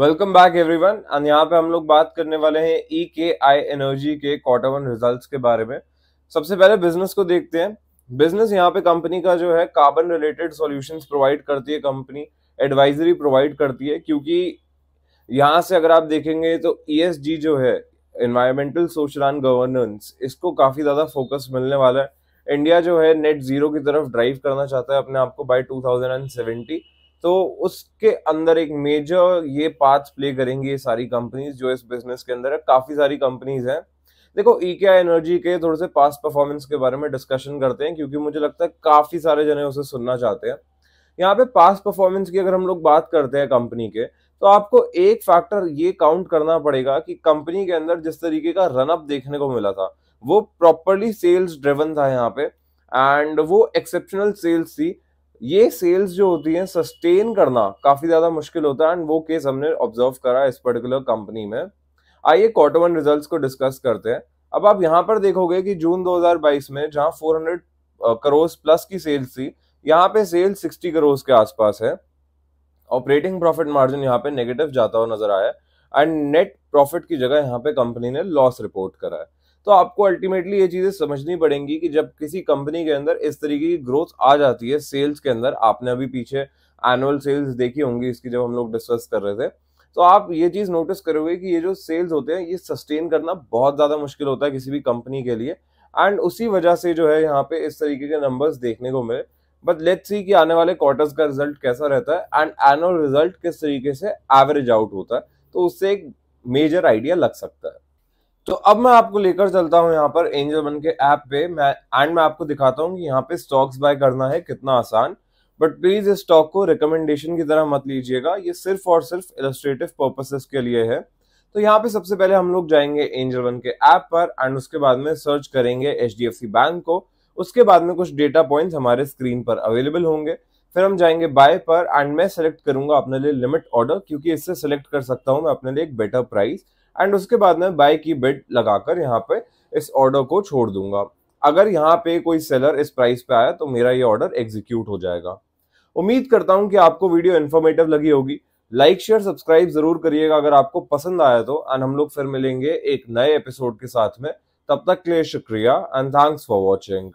welcome back everyone and यहाँ पे हम लोग बात करने वाले हैं E e K I energy के क्वार्टर वन रिजल्ट्स के बारे में सबसे पहले बिजनेस को देखते हैं बिजनेस यहाँ पे कंपनी का जो है कार्बन रिलेटेड सॉल्यूशंस प्रोवाइड करती है कंपनी एडवाइजरी प्रोवाइड करती है क्योंकि यहाँ से अगर आप देखेंगे तो ई e जो है इन्वायरमेंटल सोशल एंड गवर्नेंस इसको काफ़ी ज़्यादा फोकस मिलने वाला है इंडिया जो है नेट जीरो की तरफ ड्राइव करना चाहता है अपने आप को by two thousand and seventy तो उसके अंदर एक मेजर ये पार्ट प्ले करेंगी ये सारी कंपनीज जो इस बिजनेस के अंदर है काफी सारी कंपनीज हैं देखो आई e एनर्जी के थोड़े से पास परफॉर्मेंस के बारे में डिस्कशन करते हैं क्योंकि मुझे लगता है काफी सारे जने उसे सुनना चाहते हैं यहाँ पे पास परफॉर्मेंस की अगर हम लोग बात करते हैं कंपनी के तो आपको एक फैक्टर ये काउंट करना पड़ेगा कि कंपनी के अंदर जिस तरीके का रनअप देखने को मिला था वो प्रॉपरली सेल्स ड्रिवन था यहाँ पे एंड वो एक्सेप्शनल सेल्स थी ये सेल्स जो होती है सस्टेन करना काफी ज्यादा मुश्किल होता है एंड वो केस हमने ऑब्जर्व करा इस पर्टिकुलर कंपनी में आइए क्वार्टर वन रिजल्ट्स को डिस्कस करते हैं अब आप यहाँ पर देखोगे कि जून 2022 में जहाँ 400 करोड़ प्लस की सेल्स थी यहाँ पे सेल्स 60 करोड़ के आसपास है ऑपरेटिंग प्रॉफिट मार्जिन यहाँ पे नेगेटिव जाता हुआ नजर आया एंड नेट प्रॉफिट की जगह यहाँ पे कंपनी ने लॉस रिपोर्ट करा है तो आपको अल्टीमेटली ये चीज़ें समझनी पड़ेंगी कि जब किसी कंपनी के अंदर इस तरीके की ग्रोथ आ जाती है सेल्स के अंदर आपने अभी पीछे एनुअल सेल्स देखी होंगी इसकी जब हम लोग डिस्कस कर रहे थे तो आप ये चीज़ नोटिस करोगे कि ये जो सेल्स होते हैं ये सस्टेन करना बहुत ज़्यादा मुश्किल होता है किसी भी कंपनी के लिए एंड उसी वजह से जो है यहाँ पे इस तरीके के नंबर्स देखने को मिले बट लेट्स सी कि आने वाले क्वार्टर्स का रिजल्ट कैसा रहता है एंड एनुअल रिजल्ट किस तरीके से एवरेज आउट होता है तो उससे एक मेजर आइडिया लग सकता है तो अब मैं आपको लेकर चलता हूँ यहाँ पर एंजल वन के ऐप पे मैं एंड मैं आपको दिखाता हूँ कि यहां पे स्टॉक्स बाय करना है कितना आसान बट प्लीज इस स्टॉक को रिकमेंडेशन की तरह मत लीजिएगा ये सिर्फ और सिर्फ इलस्ट्रेटिव पर्पसेस के लिए है तो यहाँ पे सबसे पहले हम लोग जाएंगे एंजल वन के ऐप पर एंड उसके बाद में सर्च करेंगे एच बैंक को उसके बाद में कुछ डेटा पॉइंट हमारे स्क्रीन पर अवेलेबल होंगे फिर हम जाएंगे बाय पर एंड मैं सेलेक्ट करूंगा अपने लिए लिमिट ऑर्डर क्योंकि इससे सेलेक्ट कर सकता हूं मैं अपने लिए एक बेटर प्राइस एंड उसके बाद में बाय की बिड लगाकर यहाँ पे इस ऑर्डर को छोड़ दूंगा अगर यहाँ पे कोई सेलर इस प्राइस पे आया तो मेरा ये ऑर्डर एग्जीक्यूट हो जाएगा उम्मीद करता हूँ कि आपको वीडियो इन्फॉर्मेटिव लगी होगी लाइक शेयर सब्सक्राइब जरूर करिएगा अगर आपको पसंद आया तो एंड हम लोग फिर मिलेंगे एक नए एपिसोड के साथ में तब तक के लिए शुक्रिया एंड थैंक्स फॉर वॉचिंग